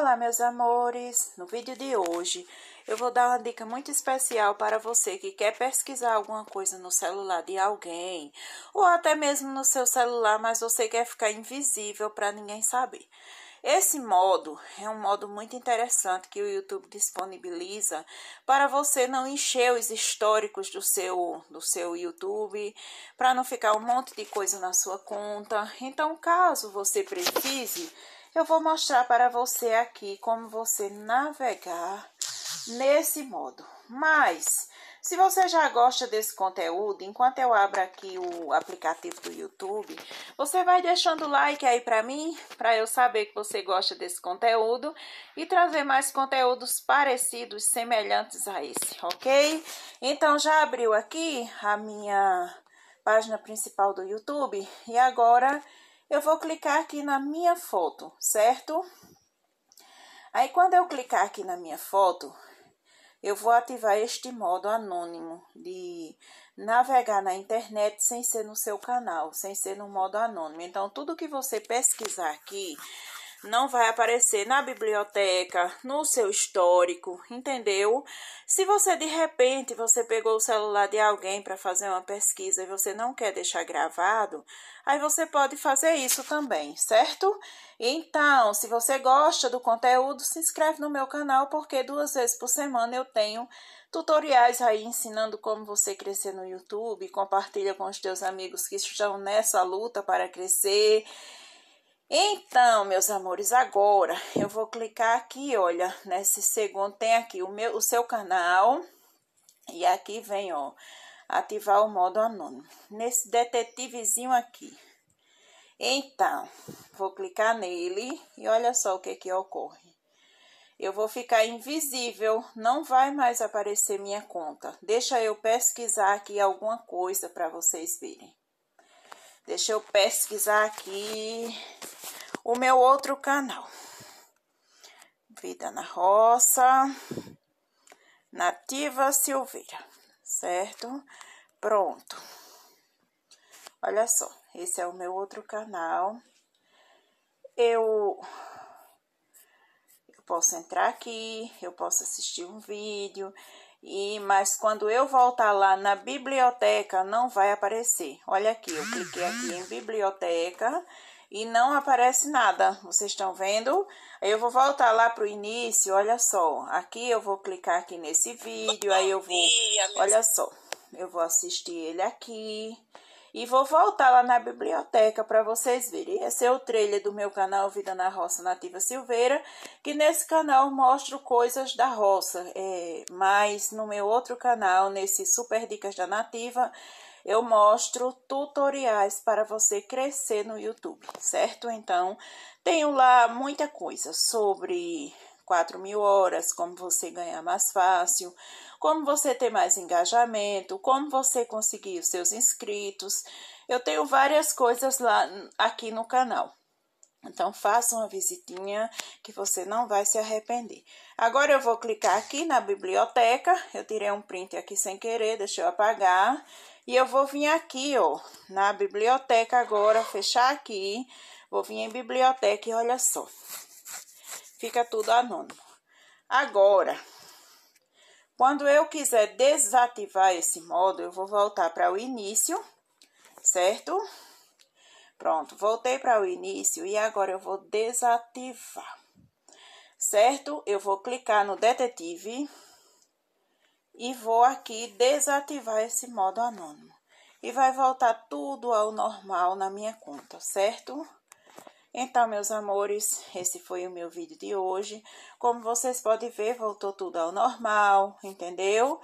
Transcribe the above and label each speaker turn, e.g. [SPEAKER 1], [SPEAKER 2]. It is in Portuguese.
[SPEAKER 1] Olá, meus amores! No vídeo de hoje eu vou dar uma dica muito especial para você que quer pesquisar alguma coisa no celular de alguém ou até mesmo no seu celular, mas você quer ficar invisível para ninguém saber. Esse modo é um modo muito interessante que o YouTube disponibiliza para você não encher os históricos do seu do seu YouTube, para não ficar um monte de coisa na sua conta. Então, caso você precise eu vou mostrar para você aqui como você navegar nesse modo. Mas, se você já gosta desse conteúdo, enquanto eu abro aqui o aplicativo do YouTube, você vai deixando o like aí para mim, para eu saber que você gosta desse conteúdo e trazer mais conteúdos parecidos, semelhantes a esse, ok? Então, já abriu aqui a minha página principal do YouTube e agora eu vou clicar aqui na minha foto, certo? Aí, quando eu clicar aqui na minha foto, eu vou ativar este modo anônimo de navegar na internet sem ser no seu canal, sem ser no modo anônimo. Então, tudo que você pesquisar aqui, não vai aparecer na biblioteca, no seu histórico, entendeu? Se você de repente você pegou o celular de alguém para fazer uma pesquisa e você não quer deixar gravado, aí você pode fazer isso também, certo? Então, se você gosta do conteúdo, se inscreve no meu canal porque duas vezes por semana eu tenho tutoriais aí ensinando como você crescer no YouTube, compartilha com os teus amigos que estão nessa luta para crescer. Então, meus amores, agora eu vou clicar aqui, olha, nesse segundo tem aqui o meu, o seu canal e aqui vem, ó, ativar o modo anônimo. Nesse detetivezinho aqui. Então, vou clicar nele e olha só o que que ocorre. Eu vou ficar invisível, não vai mais aparecer minha conta. Deixa eu pesquisar aqui alguma coisa para vocês verem. Deixa eu pesquisar aqui o meu outro canal. Vida na Roça, Nativa Silveira, certo? Pronto. Olha só, esse é o meu outro canal. Eu, eu posso entrar aqui, eu posso assistir um vídeo, e mas quando eu voltar lá na biblioteca, não vai aparecer. Olha aqui, eu cliquei aqui em biblioteca, e não aparece nada. Vocês estão vendo? Eu vou voltar lá para o início, olha só. Aqui eu vou clicar aqui nesse vídeo, aí eu vou... Olha só, eu vou assistir ele aqui. E vou voltar lá na biblioteca para vocês verem. Esse é o trailer do meu canal Vida na Roça Nativa Silveira, que nesse canal mostro coisas da roça, é, mas no meu outro canal, nesse Super Dicas da Nativa, eu mostro tutoriais para você crescer no YouTube, certo? Então, tenho lá muita coisa sobre 4 mil horas, como você ganhar mais fácil, como você ter mais engajamento, como você conseguir os seus inscritos. Eu tenho várias coisas lá aqui no canal. Então, faça uma visitinha que você não vai se arrepender. Agora, eu vou clicar aqui na biblioteca. Eu tirei um print aqui sem querer, deixa eu apagar. E eu vou vir aqui, ó, na biblioteca agora, fechar aqui. Vou vir em biblioteca e olha só fica tudo anônimo. Agora, quando eu quiser desativar esse modo, eu vou voltar para o início, certo? Pronto, voltei para o início e agora eu vou desativar, certo? Eu vou clicar no detetive e vou aqui desativar esse modo anônimo. E vai voltar tudo ao normal na minha conta, certo? Então, meus amores, esse foi o meu vídeo de hoje. Como vocês podem ver, voltou tudo ao normal, entendeu?